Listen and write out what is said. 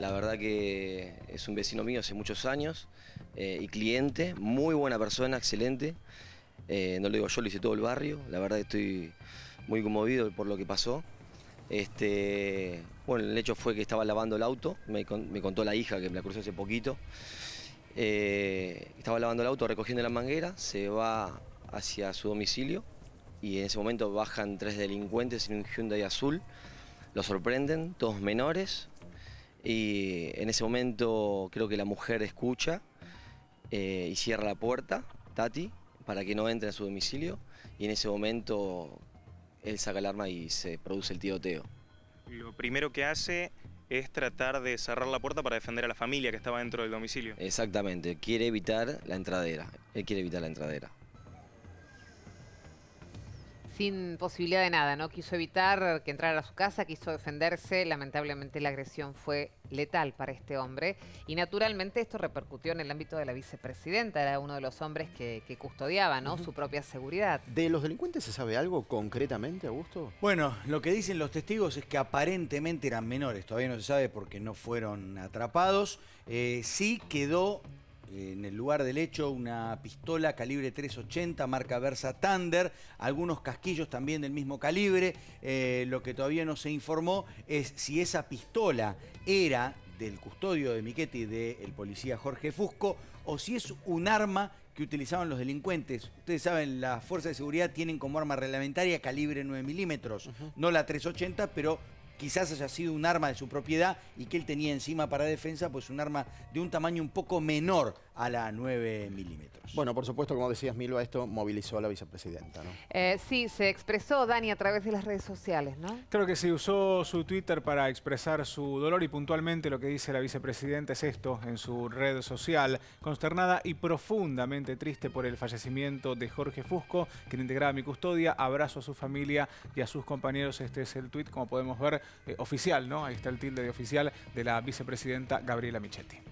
La verdad que es un vecino mío hace muchos años eh, y cliente, muy buena persona, excelente. Eh, no lo digo yo, lo hice todo el barrio. La verdad que estoy muy conmovido por lo que pasó. Este, bueno, el hecho fue que estaba lavando el auto, me, contó la hija que me la cruzó hace poquito. Eh, estaba lavando el auto, recogiendo la manguera, se va hacia su domicilio y en ese momento bajan tres delincuentes en un Hyundai azul, lo sorprenden, dos menores, y en ese momento creo que la mujer escucha eh, y cierra la puerta, Tati, para que no entre a su domicilio. Y en ese momento él saca el arma y se produce el tiroteo. Lo primero que hace es tratar de cerrar la puerta para defender a la familia que estaba dentro del domicilio. Exactamente, quiere evitar la entradera. Él quiere evitar la entradera sin posibilidad de nada, ¿no? Quiso evitar que entrara a su casa, quiso defenderse. Lamentablemente la agresión fue letal para este hombre. Y naturalmente esto repercutió en el ámbito de la vicepresidenta. Era uno de los hombres que, custodiaba, ¿no? Su propia seguridad. ¿De los delincuentes se sabe algo concretamente, Augusto? Bueno, lo que dicen los testigos es que aparentemente eran menores. Todavía no se sabe porque no fueron atrapados. Eh, sí quedó en el lugar del hecho una pistola calibre 380 marca Versa Thunder, algunos casquillos también del mismo calibre. Eh, lo que todavía no se informó es si esa pistola era del custodio de Miquetti del policía Jorge Fusco o si es un arma que utilizaban los delincuentes. Ustedes saben, las fuerzas de seguridad tienen como arma reglamentaria calibre 9 milímetros, no la 380, pero quizás haya sido un arma de su propiedad y que él tenía encima para defensa, pues un arma de un tamaño un poco menor a la 9 milímetros. Bueno, por supuesto, como decías, Milva, esto movilizó a la vicepresidenta, ¿no? Eh, sí, se expresó, Dani, a través de las redes sociales, ¿no? Creo que se usó su Twitter para expresar su dolor y puntualmente lo que dice la vicepresidenta es esto en su red social, consternada y profundamente triste por el fallecimiento de Jorge Fusco, quien integraba mi custodia, abrazo a su familia y a sus compañeros, este es el tuit, como podemos ver, eh, oficial, ¿no? Ahí está el tilde de oficial de la vicepresidenta Gabriela Michetti.